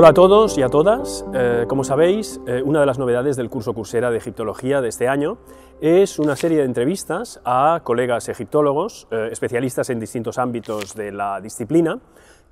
Hola a todos y a todas. Eh, como sabéis, eh, una de las novedades del curso Cursera de Egiptología de este año es una serie de entrevistas a colegas egiptólogos, eh, especialistas en distintos ámbitos de la disciplina,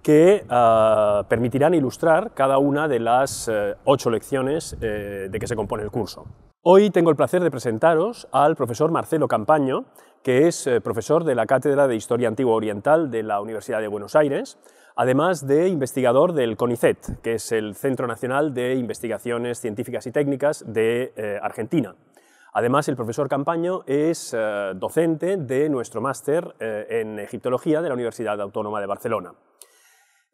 que ah, permitirán ilustrar cada una de las ocho lecciones de que se compone el curso. Hoy tengo el placer de presentaros al profesor Marcelo Campaño, que es eh, profesor de la Cátedra de Historia Antigua Oriental de la Universidad de Buenos Aires, además de investigador del CONICET, que es el Centro Nacional de Investigaciones Científicas y Técnicas de eh, Argentina. Además, el profesor Campaño es eh, docente de nuestro máster en Egiptología de la Universidad Autónoma de Barcelona.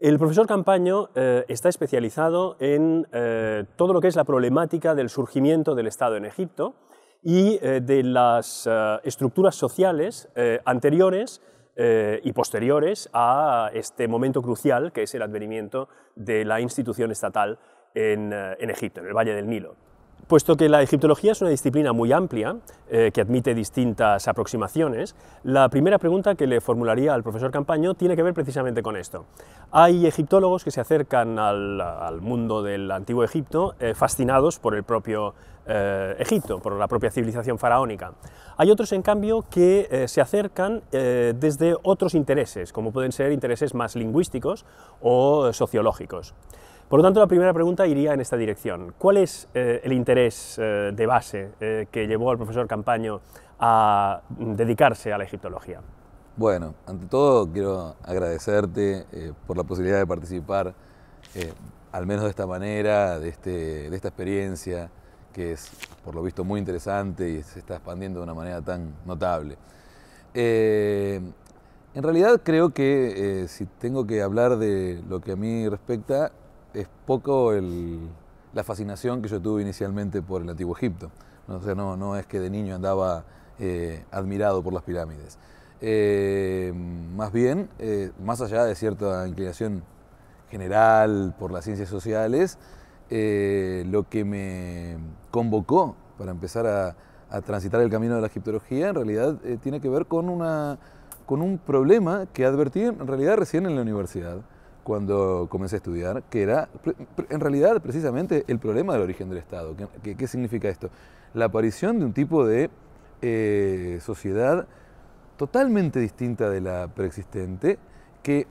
El profesor Campaño eh, está especializado en eh, todo lo que es la problemática del surgimiento del Estado en Egipto y eh, de las estructuras sociales anteriores y posteriores a este momento crucial que es el advenimiento de la institución estatal en Egipto, en el Valle del Nilo. Puesto que la egiptología es una disciplina muy amplia, eh, que admite distintas aproximaciones, la primera pregunta que le formularía al profesor Campaño tiene que ver precisamente con esto. Hay egiptólogos que se acercan al, mundo del antiguo Egipto eh, fascinados por el propio eh, Egipto, por la propia civilización faraónica. Hay otros, en cambio, que se acercan desde otros intereses, como pueden ser intereses más lingüísticos o sociológicos. Por lo tanto, la primera pregunta iría en esta dirección. ¿Cuál es eh, el interés eh, de base eh, que llevó al profesor Campaño a dedicarse a la egiptología? Bueno, ante todo quiero agradecerte por la posibilidad de participar, al menos de esta manera, de, este, de esta experiencia, que es por lo visto muy interesante y se está expandiendo de una manera tan notable. en realidad creo que si tengo que hablar de lo que a mí respecta, es poco la fascinación que yo tuve inicialmente por el Antiguo Egipto. no, es que de niño andaba eh, admirado por las pirámides. Eh, más bien, eh, más allá de cierta inclinación general por las ciencias sociales, lo que me convocó para empezar a, transitar el camino de la egiptología en realidad tiene que ver con, con un problema que advertí en realidad recién en la universidad, cuando comencé a estudiar, que era en realidad precisamente el problema del origen del Estado. ¿Qué, significa esto? La aparición de un tipo de eh, sociedad totalmente distinta de la preexistente, que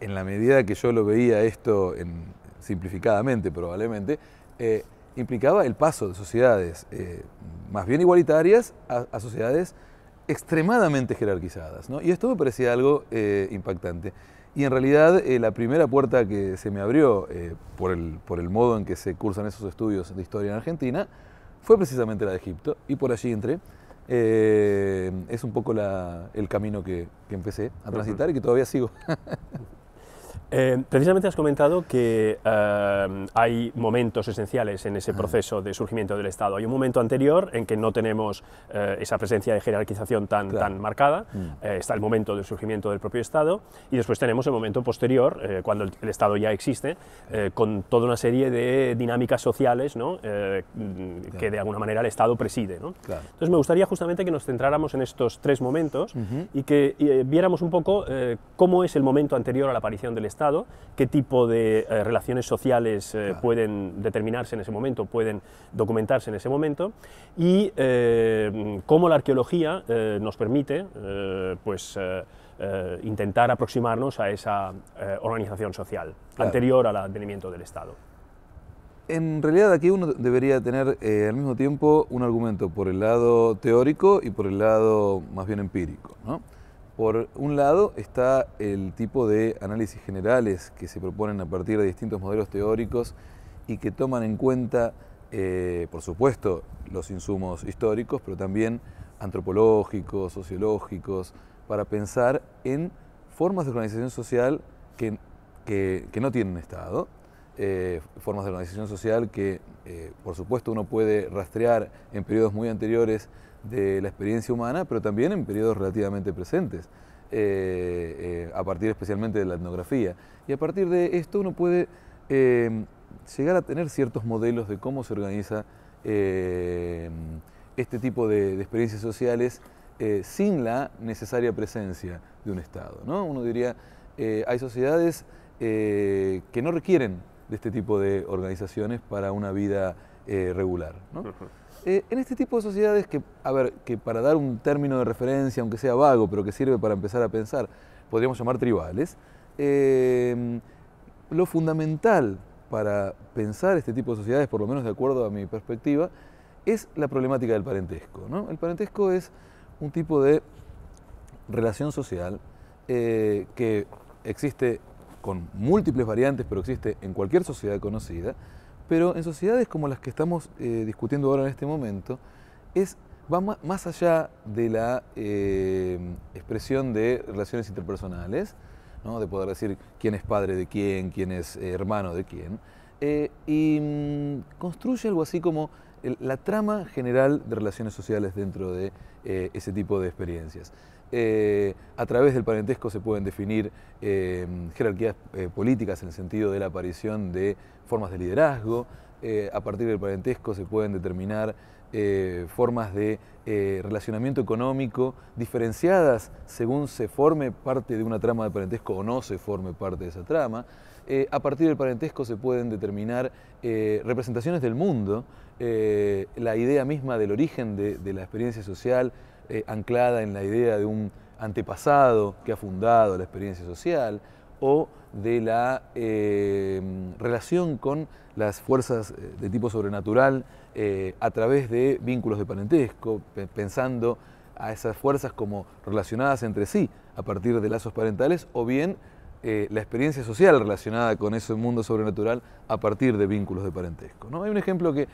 en la medida que yo lo veía esto simplificadamente probablemente, eh, implicaba el paso de sociedades eh, más bien igualitarias a, sociedades extremadamente jerarquizadas. Y esto me parecía algo impactante. Y en realidad eh, la primera puerta que se me abrió eh, por, el, por el modo en que se cursan esos estudios de historia en Argentina fue precisamente la de Egipto y por allí entré. Eh, es un poco el camino que, empecé a transitar y que todavía sigo. Eh, precisamente has comentado que eh, hay momentos esenciales en ese proceso de surgimiento del Estado. Hay un momento anterior en que no tenemos eh, esa presencia de jerarquización tan, tan marcada. Mm. está el momento del surgimiento del propio Estado y después tenemos el momento posterior, cuando el, Estado ya existe, con toda una serie de dinámicas sociales mm, que de alguna manera el Estado preside. Entonces me gustaría justamente que nos centráramos en estos tres momentos y que viéramos un poco cómo es el momento anterior a la aparición del Estado Estado, qué tipo de eh, relaciones sociales eh, pueden determinarse en ese momento, pueden documentarse en ese momento, y eh, cómo la arqueología nos permite pues, intentar aproximarnos a esa organización social anterior al advenimiento del Estado. En realidad aquí uno debería tener al mismo tiempo un argumento por el lado teórico y por el lado más bien empírico. Por un lado está el tipo de análisis generales que se proponen a partir de distintos modelos teóricos y que toman en cuenta, eh, por supuesto, los insumos históricos, pero también antropológicos, sociológicos, para pensar en formas de organización social que, no tienen Estado, eh, formas de organización social que, eh, por supuesto, uno puede rastrear en periodos muy anteriores de la experiencia humana, pero también en periodos relativamente presentes, eh, eh, a partir especialmente de la etnografía. Y a partir de esto uno puede eh, llegar a tener ciertos modelos de cómo se organiza este tipo de, experiencias sociales sin la necesaria presencia de un Estado. Uno diría, hay sociedades que no requieren de este tipo de organizaciones para una vida regular. Eh, en este tipo de sociedades que, para dar un término de referencia, aunque sea vago, pero que sirve para empezar a pensar, podríamos llamar tribales, em, lo fundamental para pensar este tipo de sociedades, por lo menos de acuerdo a mi perspectiva, es la problemática del parentesco. El parentesco es un tipo de relación social eh, que existe con múltiples variantes, pero existe en cualquier sociedad conocida, pero en sociedades como las que estamos eh, discutiendo ahora en este momento, va más allá de la eh, expresión de relaciones interpersonales, de poder decir quién es padre de quién, quién es eh, hermano de quién, y mm, construye algo así como la trama general de relaciones sociales dentro de ese tipo de experiencias. Eh, a través del parentesco se pueden definir eh, jerarquías eh, políticas en el sentido de la aparición de formas de liderazgo, a partir del parentesco se pueden determinar formas de relacionamiento económico diferenciadas según se forme parte de una trama de parentesco o no se forme parte de esa trama. a partir del parentesco se pueden determinar representaciones del mundo, la idea misma del origen de, la experiencia social, eh, anclada en la idea de un antepasado que ha fundado la experiencia social o de la eh, relación con las fuerzas eh, de tipo sobrenatural a través de vínculos de parentesco, pensando a esas fuerzas como relacionadas entre sí a partir de lazos parentales o bien eh, la experiencia social relacionada con ese mundo sobrenatural a partir de vínculos de parentesco. ¿no? Hay un ejemplo que,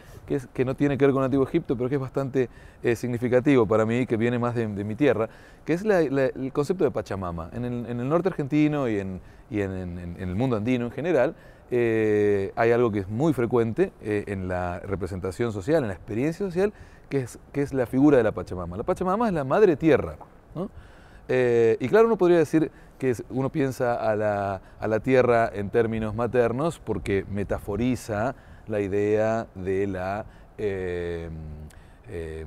no tiene que ver con el Antiguo Egipto, pero que es bastante eh, significativo para mí, que viene más de, mi tierra, que es el concepto de Pachamama. En el, norte argentino y, en, el mundo andino en general, eh, hay algo que es muy frecuente en la representación social, en la experiencia social, que es, que es la figura de la Pachamama. La Pachamama es la madre tierra. y claro, uno podría decir, que uno piensa a la, tierra en términos maternos porque metaforiza la idea de la... Em, em,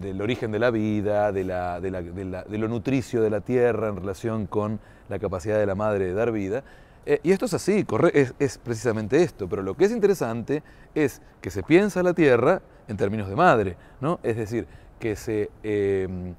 del, origen de la vida, de, de, lo nutricio de la tierra en relación con la capacidad de la madre de dar vida. Eh, y esto es así, es, precisamente esto, pero lo que es interesante es que se piensa la tierra en términos de madre, ¿no? es decir, que se em,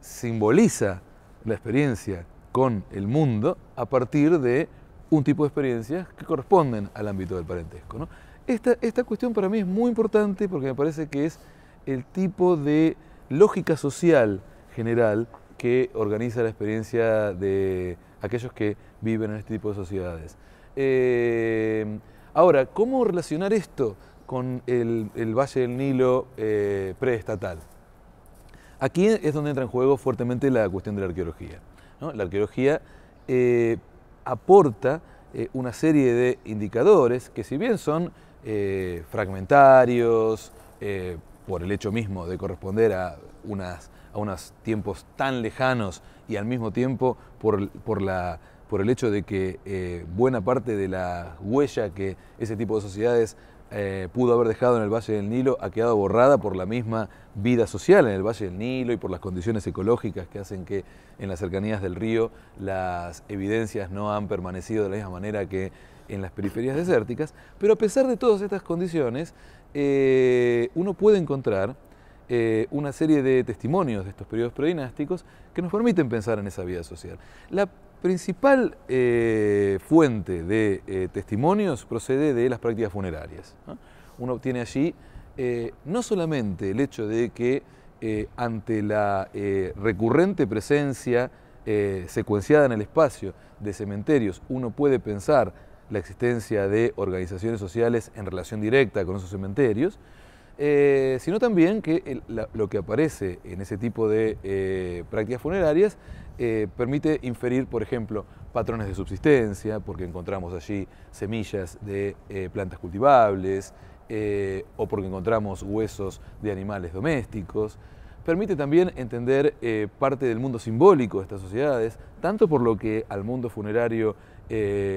simboliza la experiencia con el mundo a partir de un tipo de experiencias que corresponden al ámbito del parentesco. Esta, esta cuestión para mí es muy importante porque me parece que es el tipo de lógica social general que organiza la experiencia de aquellos que viven en este tipo de sociedades. Eh, ahora, ¿cómo relacionar esto con el, Valle del Nilo eh, preestatal? Aquí es donde entra en juego fuertemente la cuestión de la arqueología. La arqueología eh, aporta eh, una serie de indicadores que si bien son eh, fragmentarios, por el hecho mismo de corresponder a, a unos tiempos tan lejanos y al mismo tiempo por, el hecho de que buena parte de la huella que ese tipo de sociedades eh, pudo haber dejado en el Valle del Nilo ha quedado borrada por la misma vida social en el Valle del Nilo y por las condiciones ecológicas que hacen que en las cercanías del río las evidencias no han permanecido de la misma manera que en las periferias desérticas, pero a pesar de todas estas condiciones, eh, uno puede encontrar eh, una serie de testimonios de estos periodos predinásticos que nos permiten pensar en esa vida social. La principal eh, fuente de eh, testimonios procede de las prácticas funerarias. Uno obtiene allí eh, no solamente el hecho de que ante la recurrente presencia secuenciada en el espacio de cementerios, uno puede pensar la existencia de organizaciones sociales en relación directa con esos cementerios, eh, sino también que lo que aparece en ese tipo de eh, prácticas funerarias eh, permite inferir, por ejemplo, patrones de subsistencia, porque encontramos allí semillas de plantas cultivables, o porque encontramos huesos de animales domésticos. Permite también entender parte del mundo simbólico de estas sociedades, tanto por lo que al mundo funerario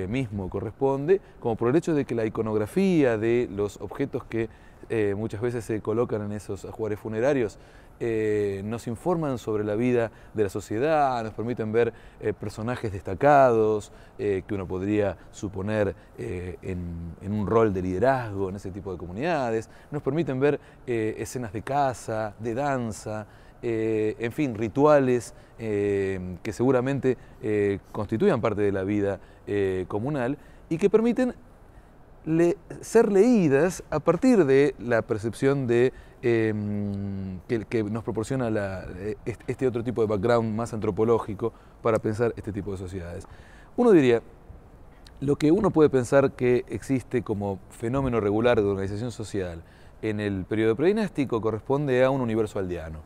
mismo corresponde, como por el hecho de que la iconografía de los objetos que eh, muchas veces se colocan en esos ajuares funerarios, eh, nos informan sobre la vida de la sociedad, nos permiten ver eh, personajes destacados que uno podría suponer en, un rol de liderazgo en ese tipo de comunidades, nos permiten ver escenas de casa, de danza, en fin, rituales que seguramente constituyan parte de la vida comunal y que permiten ser leídas a partir de la percepción de, em, que, nos proporciona e, este otro tipo de background más antropológico para pensar este tipo de sociedades. Uno diría, lo que uno puede pensar que existe como fenómeno regular de organización social en el periodo predinástico corresponde a un universo aldeano,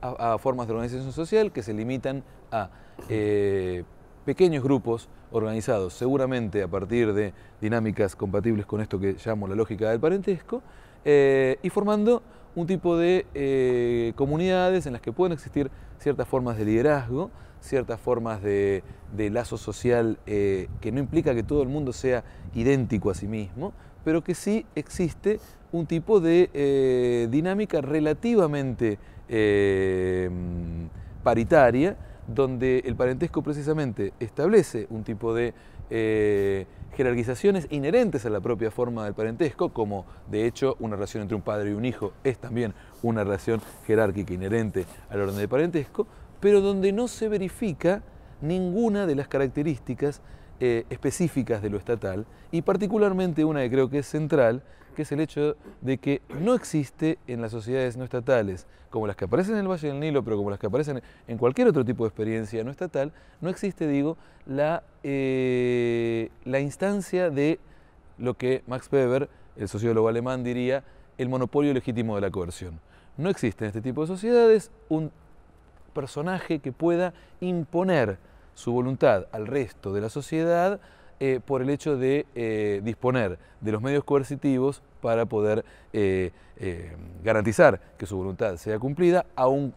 a, formas de organización social que se limitan a... Eh, pequeños grupos organizados, seguramente a partir de dinámicas compatibles con esto que llamo la lógica del parentesco, eh, y formando un tipo de eh, comunidades en las que pueden existir ciertas formas de liderazgo, ciertas formas de, lazo social eh, que no implica que todo el mundo sea idéntico a sí mismo, pero que sí existe un tipo de dinámica relativamente paritaria donde el parentesco precisamente establece un tipo de eh, jerarquizaciones inherentes a la propia forma del parentesco, como de hecho una relación entre un padre y un hijo es también una relación jerárquica inherente al orden de parentesco, pero donde no se verifica ninguna de las características eh, específicas de lo estatal y particularmente una que creo que es central, que es el hecho de que no existe en las sociedades no estatales, como las que aparecen en el Valle del Nilo, pero como las que aparecen en cualquier otro tipo de experiencia no estatal, no existe, digo, la, eh, la instancia de lo que Max Weber, el sociólogo alemán, diría el monopolio legítimo de la coerción. No existe en este tipo de sociedades un personaje que pueda imponer su voluntad al resto de la sociedad eh, por el hecho de eh, disponer de los medios coercitivos para poder eh, garantizar que su voluntad sea cumplida, aun,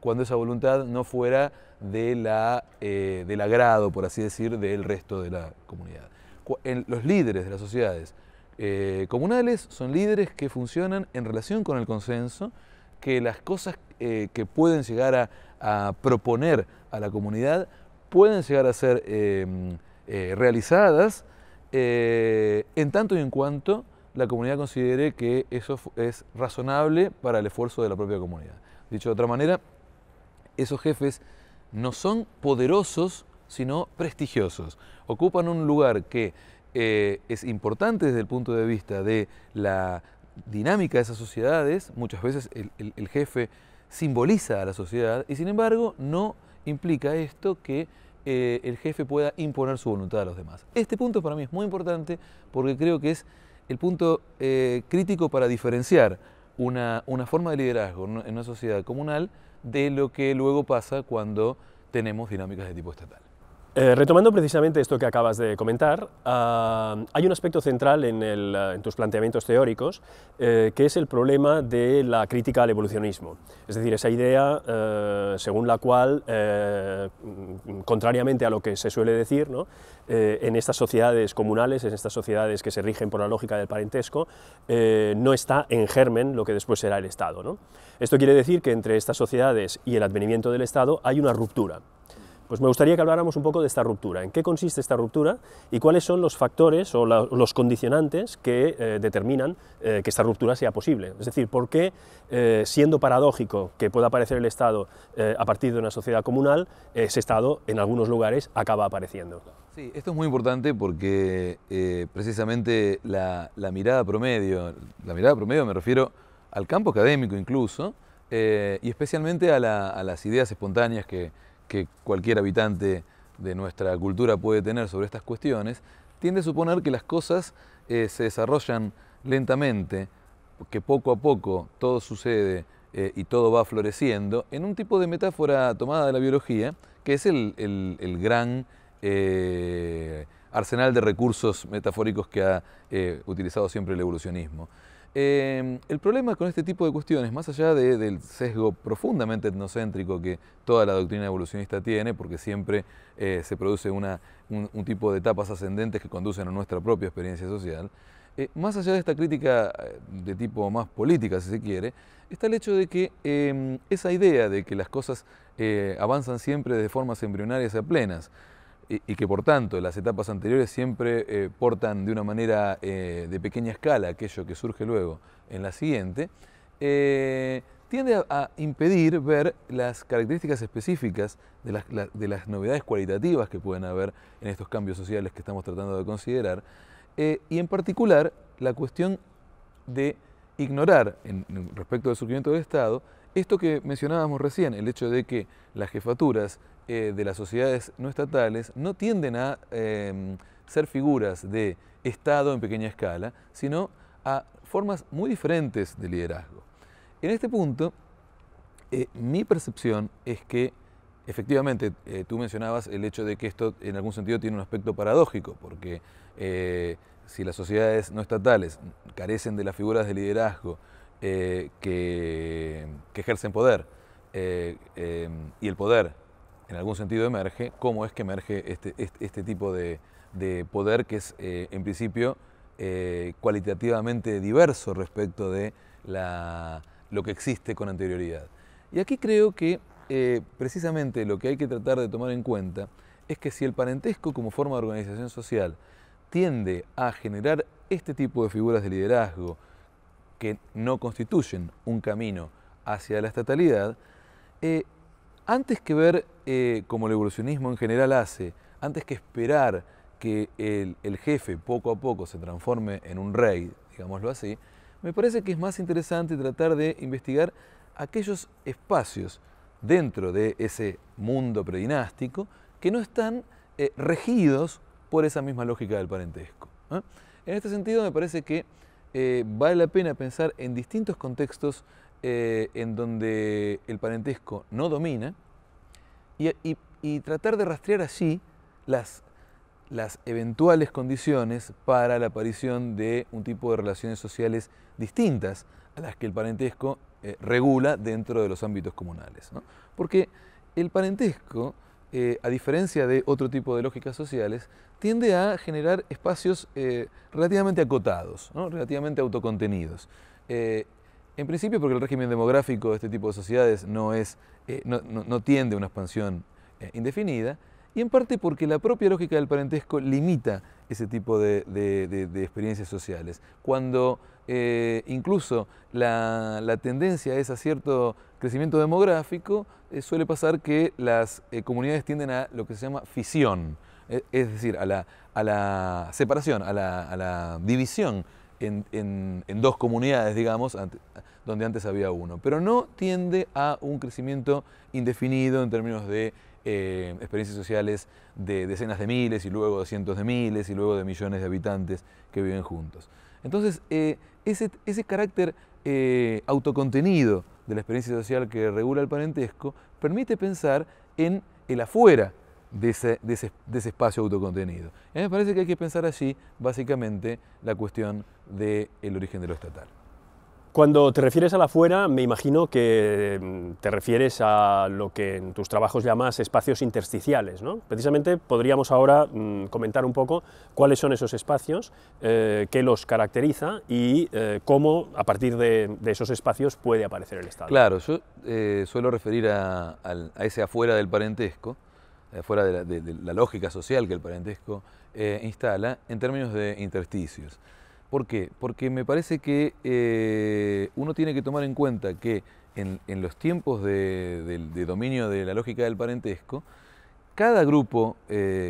cuando esa voluntad no fuera del agrado, por así decir, del resto de la comunidad. los líderes de las sociedades comunales son líderes que funcionan en relación con el consenso que las cosas eh, que pueden llegar a, proponer a la comunidad pueden llegar a ser em, eh, realizadas eh, en tanto y en cuanto la comunidad considere que eso es razonable para el esfuerzo de la propia comunidad. Dicho de otra manera, esos jefes no son poderosos, sino prestigiosos. Ocupan un lugar que es importante desde el punto de vista de la dinámica de esas sociedades, muchas veces el, jefe simboliza a la sociedad y sin embargo no implica esto que eh, el jefe pueda imponer su voluntad a los demás. Este punto para mí es muy importante porque creo que es el punto eh, crítico para diferenciar una, forma de liderazgo en una sociedad comunal de lo que luego pasa cuando tenemos dinámicas de tipo estatal. Eh, retomando precisamente esto que acabas de comentar, ah, hay un aspecto central en, ah, tus planteamientos teóricos eh, que es el problema de la crítica al evolucionismo. Es decir, esa idea eh, según la cual, contrariamente a lo que se suele decir, en estas sociedades comunales, en estas sociedades que se rigen por la lógica del parentesco, no está en germen lo que después será el Estado. Esto quiere decir que entre estas sociedades y el advenimiento del Estado hay una ruptura. Pues me gustaría que habláramos un poco de esta ruptura, en qué consiste esta ruptura y cuáles son los factores o los condicionantes que eh, determinan eh, que esta ruptura sea posible. Es decir, por qué, eh, siendo paradójico que pueda aparecer el Estado a partir de una sociedad comunal, ese Estado en algunos lugares acaba apareciendo. Sí, esto es muy importante porque precisamente la, mirada promedio, la mirada promedio me refiero al campo académico incluso, y especialmente a, las ideas espontáneas que, que cualquier habitante de nuestra cultura puede tener sobre estas cuestiones, tiende a suponer que las cosas eh, se desarrollan lentamente, que poco a poco todo sucede eh, y todo va floreciendo, en un tipo de metáfora tomada de la biología, que es el, gran eh, arsenal de recursos metafóricos que ha utilizado siempre el evolucionismo. Em, el problema con este tipo de cuestiones, más allá del sesgo profundamente etnocéntrico que toda la doctrina evolucionista tiene, porque siempre eh, se produce un, tipo de etapas ascendentes que conducen a nuestra propia experiencia social, eh, más allá de esta crítica eh, de tipo más política, si se quiere, está el hecho de que em, esa idea de que las cosas avanzan siempre de formas embrionarias a plenas, y, que por tanto las etapas anteriores siempre eh, portan de una manera eh, de pequeña escala aquello que surge luego en la siguiente, eh, tiende a, impedir ver las características específicas de las, novedades cualitativas que pueden haber en estos cambios sociales que estamos tratando de considerar, y en particular la cuestión de ignorar en, respecto del surgimiento del Estado esto que mencionábamos recién, el hecho de que las jefaturas eh, de las sociedades no estatales no tienden a em, ser figuras de Estado en pequeña escala, sino a formas muy diferentes de liderazgo. En este punto, eh, mi percepción es que efectivamente eh, tú mencionabas el hecho de que esto en algún sentido tiene un aspecto paradójico, porque si las sociedades no estatales carecen de las figuras de liderazgo que, ejercen poder, em, y el poder en algún sentido emerge, cómo es que emerge este, este, este tipo de, poder que es, eh, en principio, eh, cualitativamente diverso respecto de lo que existe con anterioridad. Y aquí creo que eh, precisamente lo que hay que tratar de tomar en cuenta es que si el parentesco como forma de organización social tiende a generar este tipo de figuras de liderazgo que no constituyen un camino hacia la estatalidad, antes que ver eh, cómo como el evolucionismo en general hace, antes que esperar que el, jefe poco a poco se transforme en un rey, digámoslo así, me parece que es más interesante tratar de investigar aquellos espacios dentro de ese mundo predinástico que no están eh, regidos por esa misma lógica del parentesco. ¿eh? En este sentido me parece que vale la pena pensar en distintos contextos eh, en donde el parentesco no domina y, tratar de rastrear así las, las eventuales condiciones para la aparición de un tipo de relaciones sociales distintas a las que el parentesco eh, regula dentro de los ámbitos comunales. Porque el parentesco, eh, a diferencia de otro tipo de lógicas sociales, tiende a generar espacios relativamente acotados, relativamente autocontenidos. En principio porque el régimen demográfico de este tipo de sociedades no, es, eh, no, tiende a una expansión eh, indefinida, y en parte porque la propia lógica del parentesco limita ese tipo de, experiencias sociales. Cuando eh, incluso la, tendencia es a cierto crecimiento demográfico, suele pasar que las comunidades tienden a lo que se llama fisión, es decir, a la, separación, a la división en, dos comunidades, digamos, donde antes había uno. Pero no tiende a un crecimiento indefinido en términos de eh, experiencias sociales de decenas de miles y luego de cientos de miles y luego de millones de habitantes que viven juntos. Entonces, eh, ese, carácter eh, autocontenido de la experiencia social que regula el parentesco permite pensar en el afuera, de ese, espacio autocontenido. me parece que hay que pensar así básicamente, la cuestión del origen de lo estatal. Cuando te refieres a la me imagino que mm, te refieres a lo que en tus trabajos llamas espacios intersticiales, ¿no? Precisamente podríamos ahora mm, comentar un poco cuáles son esos espacios, eh, qué los caracteriza y eh, cómo a partir de, esos espacios puede aparecer el Estado. Claro, yo eh, suelo referir a, ese afuera del parentesco, eh, fuera de la, lógica social que el parentesco eh, instala, en términos de intersticios. ¿Por qué? Porque me parece que eh, uno tiene que tomar en cuenta que en, los tiempos de, dominio de la lógica del parentesco, cada grupo,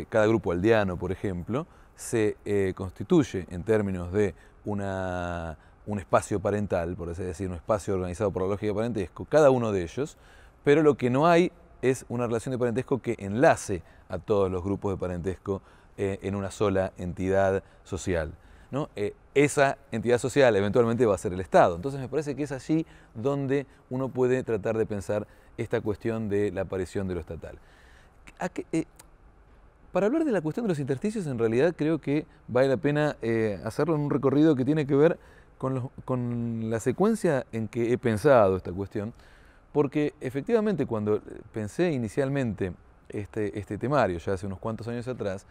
cada grupo aldeano, por ejemplo, se constituye en términos de una, un espacio parental, por así decir, un espacio organizado por la lógica del parentesco, cada uno de ellos, pero lo que no hay es una relación de parentesco que enlace a todos los grupos de parentesco eh, en una sola entidad social. ¿no? Eh, esa entidad social eventualmente va a ser el Estado. Entonces me parece que es allí donde uno puede tratar de pensar esta cuestión de la aparición de lo estatal. Eh, para hablar de la cuestión de los intersticios, en realidad creo que vale la pena hacerlo en un recorrido que tiene que ver con la secuencia en que he pensado esta cuestión porque efectivamente cuando eh, pensé inicialmente este, este, temario, ya hace unos cuantos años atrás,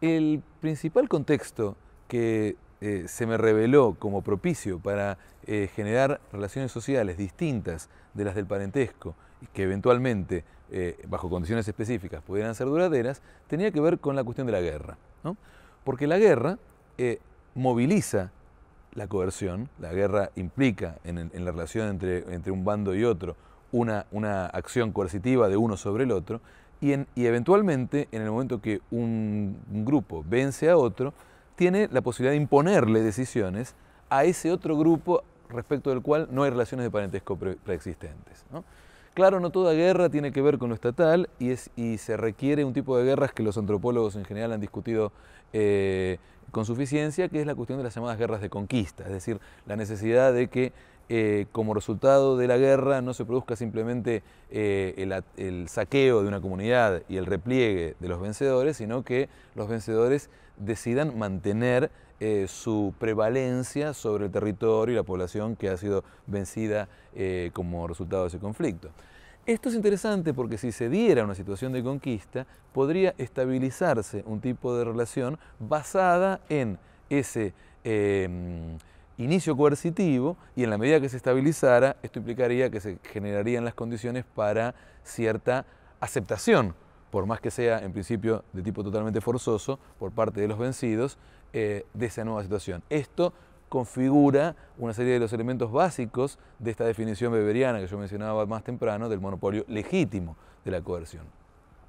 el principal contexto que eh, se me reveló como propicio para eh, generar relaciones sociales distintas de las del parentesco y que eventualmente, bajo condiciones específicas, pudieran ser duraderas, tenía que ver con la cuestión de la guerra. Porque la guerra moviliza la coerción, la guerra implica en, la relación entre, entre, un bando y otro una, una, acción coercitiva de uno sobre el otro, y, eventualmente en el momento que un, grupo vence a otro, tiene la posibilidad de imponerle decisiones a ese otro grupo respecto del cual no hay relaciones de parentesco preexistentes. Claro, no toda guerra tiene que ver con lo estatal y, se requiere un tipo de guerras que los antropólogos en general han discutido eh, con suficiencia, que es la cuestión de las llamadas guerras de conquista, es decir, la necesidad de que eh, como resultado de la guerra no se produzca simplemente eh, el, saqueo de una comunidad y el repliegue de los vencedores, sino que los vencedores decidan mantener eh, su prevalencia sobre el territorio y la población que ha sido vencida eh, como resultado de ese conflicto. Esto es interesante porque si se diera una situación de conquista, podría estabilizarse un tipo de relación basada en ese eh, inicio coercitivo y en la medida que se estabilizara, esto implicaría que se generarían las condiciones para cierta aceptación por más que sea en principio de tipo totalmente forzoso por parte de los vencidos, eh, de esa nueva situación. Esto configura una serie de los elementos básicos de esta definición beberiana que yo mencionaba más temprano del monopolio legítimo de la coerción.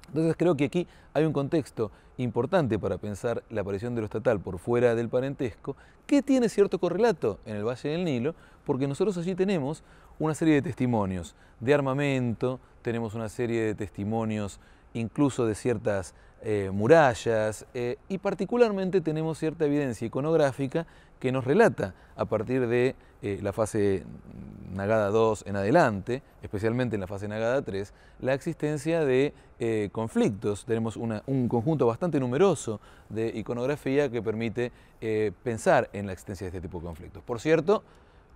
Entonces creo que aquí hay un contexto importante para pensar la aparición de lo estatal por fuera del parentesco, que tiene cierto correlato en el Valle del Nilo, porque nosotros allí tenemos una serie de testimonios de armamento, tenemos una serie de testimonios incluso de ciertas eh, murallas, eh, y particularmente tenemos cierta evidencia iconográfica que nos relata a partir de eh, la fase Nagada 2 en adelante, especialmente en la fase Nagada 3, la existencia de conflictos. Tenemos un conjunto bastante numeroso de iconografía que permite pensar en la existencia de este tipo de conflictos. Por cierto,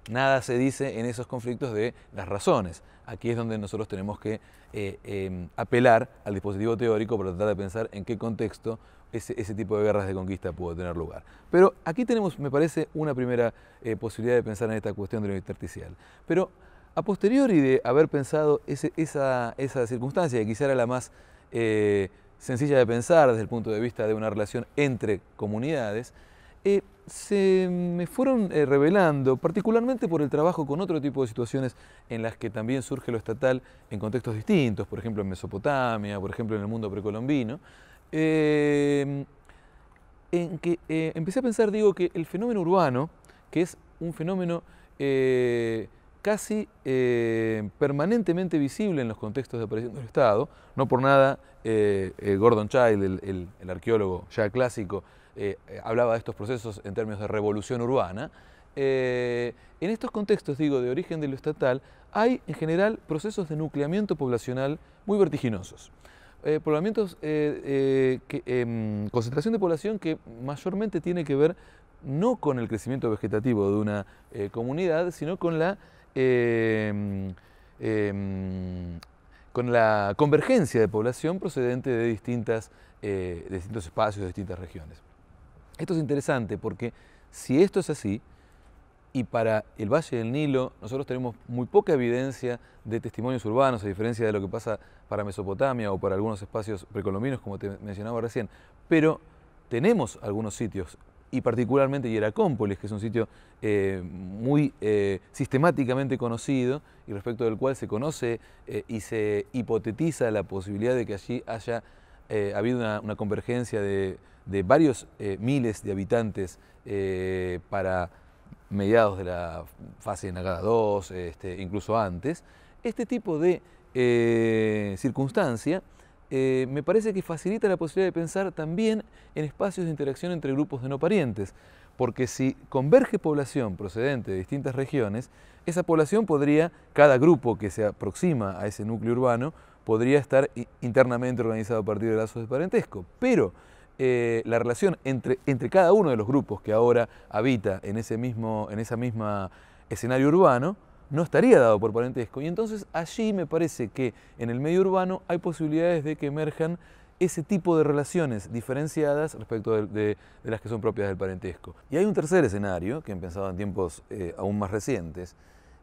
Nada se dice en esos conflictos de las razones. Aquí es donde nosotros tenemos que eh, em, apelar al dispositivo teórico para tratar de pensar en qué contexto ese, tipo de guerras de conquista pudo tener lugar. Pero aquí tenemos, me parece, una primera eh, posibilidad de pensar en esta cuestión de lo intersticial. Pero a posteriori de haber pensado esa, esa, circunstancia, que quizá era la más eh, sencilla de pensar desde el punto de vista de una relación entre comunidades, se me fueron eh, revelando, particularmente por el trabajo con otro tipo de situaciones en las que también surge lo estatal en contextos distintos, por ejemplo en Mesopotamia, por ejemplo en el mundo precolombino, em, en que eh, empecé a pensar, digo, que el fenómeno urbano, que es un fenómeno eh, casi permanentemente visible en los contextos de aparición del Estado, no por nada Gordon Child, el arqueólogo ya clásico, eh, eh, hablaba de estos procesos en términos de revolución urbana, eh, en estos contextos, digo, de origen de lo estatal, hay en general procesos de nucleamiento poblacional muy vertiginosos. poblamientos, em, concentración de población que mayormente tiene que ver no con el crecimiento vegetativo de una comunidad, sino con la em, em, con la convergencia de población procedente de, distintas, de distintos espacios, de distintas regiones. Esto es interesante porque si esto es así, y para el Valle del Nilo nosotros tenemos muy poca evidencia de testimonios urbanos, a diferencia de lo que pasa para Mesopotamia o para algunos espacios precolombinos, como te mencionaba recién, pero tenemos algunos sitios, y particularmente Hieracómpolis, que es un sitio eh, muy eh, sistemáticamente conocido y respecto del cual se conoce eh, y se hipotetiza la posibilidad de que allí haya habido una convergencia de de varios eh, miles de habitantes eh, para mediados de la fase de Nagada 2, este, incluso antes, este tipo de eh, circunstancia me parece que facilita la posibilidad de pensar también en espacios de interacción entre grupos de no parientes, porque si converge población procedente de distintas regiones, esa población podría, cada grupo que se aproxima a ese núcleo urbano, podría estar internamente organizado a partir de lazos de parentesco. Pero eh, la relación entre, entre cada uno de los grupos que ahora habita en ese mismo en esa misma escenario urbano no estaría dado por parentesco. Y entonces allí me parece que en el medio urbano hay posibilidades de que emerjan ese tipo de relaciones diferenciadas respecto de, las que son propias del parentesco. Y hay un tercer escenario, que he pensado en tiempos eh, aún más recientes,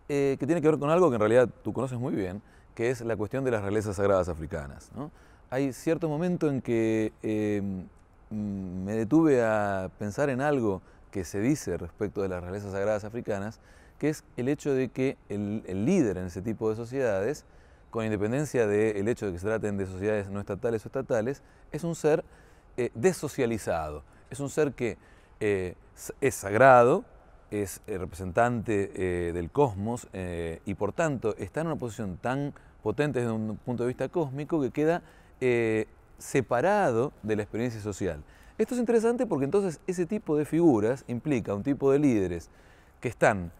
eh, que tiene que ver con algo que en realidad tú conoces muy bien, que es la cuestión de las realezas sagradas africanas. Hay cierto momento en que em, Mm, me detuve a pensar en algo que se dice respecto de las realezas sagradas africanas, que es el hecho de que el, líder en ese tipo de sociedades, con independencia del hecho de que se traten de sociedades no estatales o estatales, es un ser eh, desocializado, es un ser que eh, es sagrado, es el eh, representante del cosmos y por tanto está en una posición tan potente desde un punto de vista cósmico que queda separado de la experiencia social. Esto es interesante porque entonces ese tipo de figuras implica un tipo de líderes que están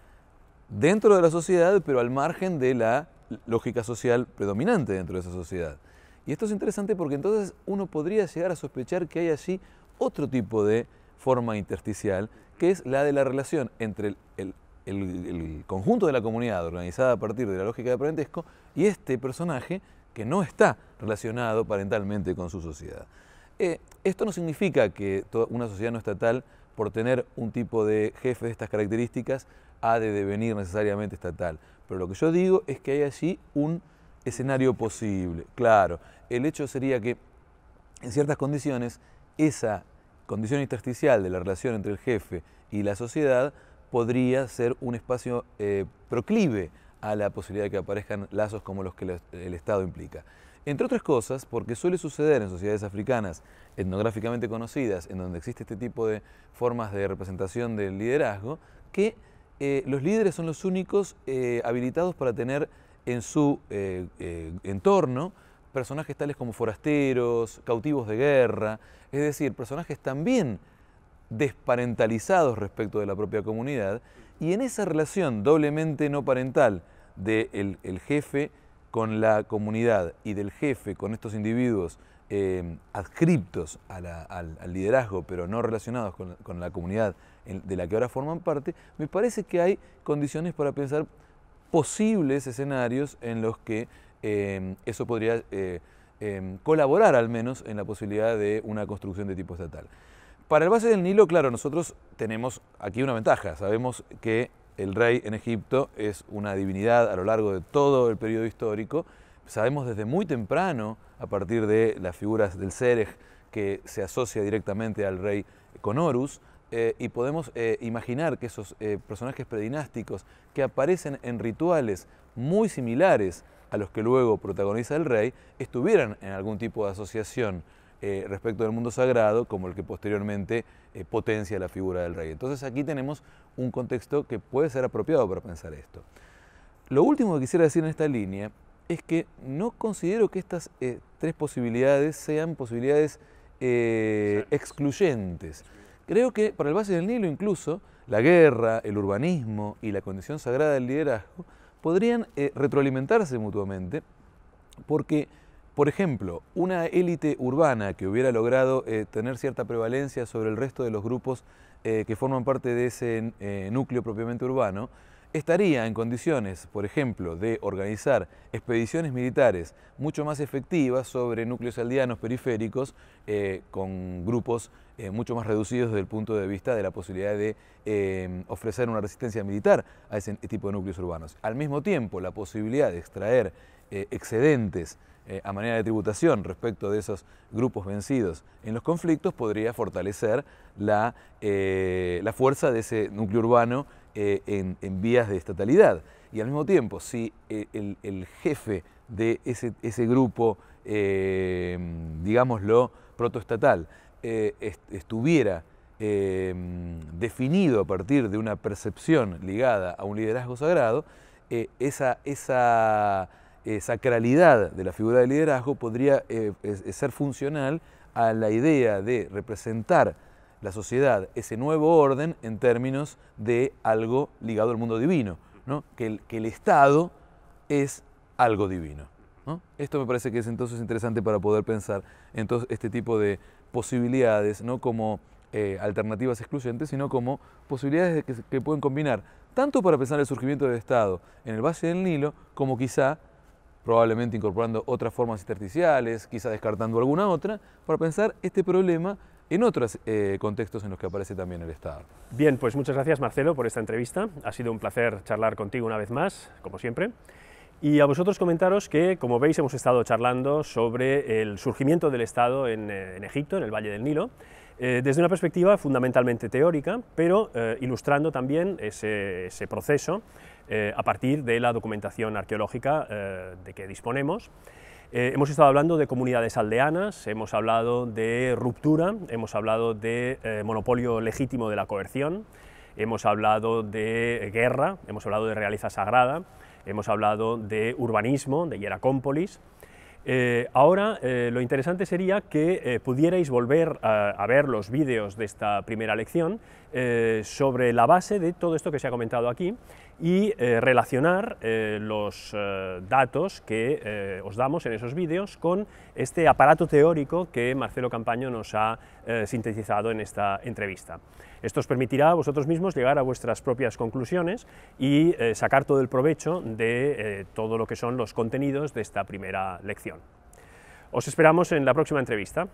dentro de la sociedad, pero al margen de la lógica social predominante dentro de esa sociedad. Y esto es interesante porque entonces uno podría llegar a sospechar que hay allí otro tipo de forma intersticial, que es la de la relación entre el, conjunto de la comunidad organizada a partir de la lógica de parentesco y este personaje que no está relacionado parentalmente con su sociedad. Eh, esto no significa que una sociedad no estatal, por tener un tipo de jefe de estas características, ha de devenir necesariamente estatal. Pero lo que yo digo es que hay allí un escenario posible. Claro, el hecho sería que en ciertas condiciones esa condición intersticial de la relación entre el jefe y la sociedad podría ser un espacio eh, proclive a la posibilidad de que aparezcan lazos como los que el Estado implica. Entre otras cosas, porque suele suceder en sociedades africanas etnográficamente conocidas, en donde existe este tipo de formas de representación del liderazgo, que eh, los líderes son los únicos eh, habilitados para tener en su eh, entorno personajes tales como forasteros, cautivos de guerra, es decir, personajes también desparentalizados respecto de la propia comunidad y en esa relación doblemente no parental del jefe con la comunidad y del jefe con estos individuos eh, adscriptos al, liderazgo, pero no relacionados con, la comunidad de la que ahora forman parte, me parece que hay condiciones para pensar posibles escenarios en los que eh, eso podría eh, em, colaborar al menos en la posibilidad de una construcción de tipo estatal. Para el base del Nilo, claro, nosotros tenemos aquí una ventaja. Sabemos que el rey en Egipto es una divinidad a lo largo de todo el periodo histórico. Sabemos desde muy temprano, a partir de las figuras del Serej, que se asocia directamente al rey con Horus, eh, y podemos eh, imaginar que esos eh, personajes predinásticos que aparecen en rituales muy similares a los que luego protagoniza el rey, estuvieran en algún tipo de asociación eh, respecto del mundo sagrado como el que posteriormente eh, potencia la figura del rey. Entonces aquí tenemos un contexto que puede ser apropiado para pensar esto. Lo último que quisiera decir en esta línea es que no considero que estas eh, tres posibilidades sean posibilidades excluyentes. Creo que para el Valle del Nilo incluso la guerra, el urbanismo y la condición sagrada del liderazgo podrían retroalimentarse mutuamente porque por ejemplo, una élite urbana que hubiera logrado eh, tener cierta prevalencia sobre el resto de los grupos eh, que forman parte de ese eh, núcleo propiamente urbano, estaría en condiciones, por ejemplo, de organizar expediciones militares mucho más efectivas sobre núcleos aldeanos periféricos con grupos mucho más reducidos desde el punto de vista de la posibilidad de ofrecer una resistencia militar a ese tipo de núcleos urbanos. Al mismo tiempo, la posibilidad de extraer excedentes eh, a manera de tributación respecto de esos grupos vencidos en los conflictos podría fortalecer la, eh, fuerza de ese núcleo urbano eh, en, vías de estatalidad. Y al mismo tiempo, si el, jefe de ese, grupo, digámoslo, protoestatal, estuviera definido a partir de una percepción ligada a un liderazgo sagrado, esa, esa eh, sacralidad de la figura de liderazgo podría eh, ser funcional a la idea de representar la sociedad, ese nuevo orden, en términos de algo ligado al mundo divino, ¿no? que, el, que el Estado es algo divino. Esto me parece que es entonces interesante para poder pensar entonces este tipo de posibilidades, no como eh, alternativas excluyentes, sino como posibilidades que, que pueden combinar tanto para pensar el surgimiento del Estado en el Valle del Nilo, como quizá probablemente incorporando otras formas intersticiales, quizá descartando alguna otra, para pensar este problema en otros eh, contextos en los que aparece también el Estado. Bien, pues muchas gracias Marcelo por esta entrevista. Ha sido un placer charlar contigo una vez más, como siempre. Y a vosotros comentaros que, como veis, hemos estado charlando sobre el surgimiento del Estado en, eh, Egipto, en el Valle del Nilo, eh, desde una perspectiva fundamentalmente teórica, pero ilustrando también ese, ese proceso eh, a partir de la documentación arqueológica eh, de que disponemos. Eh, hemos estado hablando de comunidades aldeanas, hemos hablado de ruptura, hemos hablado de monopolio legítimo de la coerción, hemos hablado de guerra, hemos hablado de realeza sagrada, hemos hablado de urbanismo, de hieracómpolis, eh, ahora eh, lo interesante sería que eh, pudierais volver a, ver los vídeos de esta primera lección sobre la base de todo esto que se ha comentado aquí y relacionar los datos que os damos en esos vídeos con este aparato teórico que Marcelo Campaño nos ha sintetizado en esta entrevista. Esto os permitirá a vosotros mismos llegar a vuestras propias conclusiones y eh, sacar todo el provecho de eh, todo lo que son los contenidos de esta primera lección. Os esperamos en la próxima entrevista.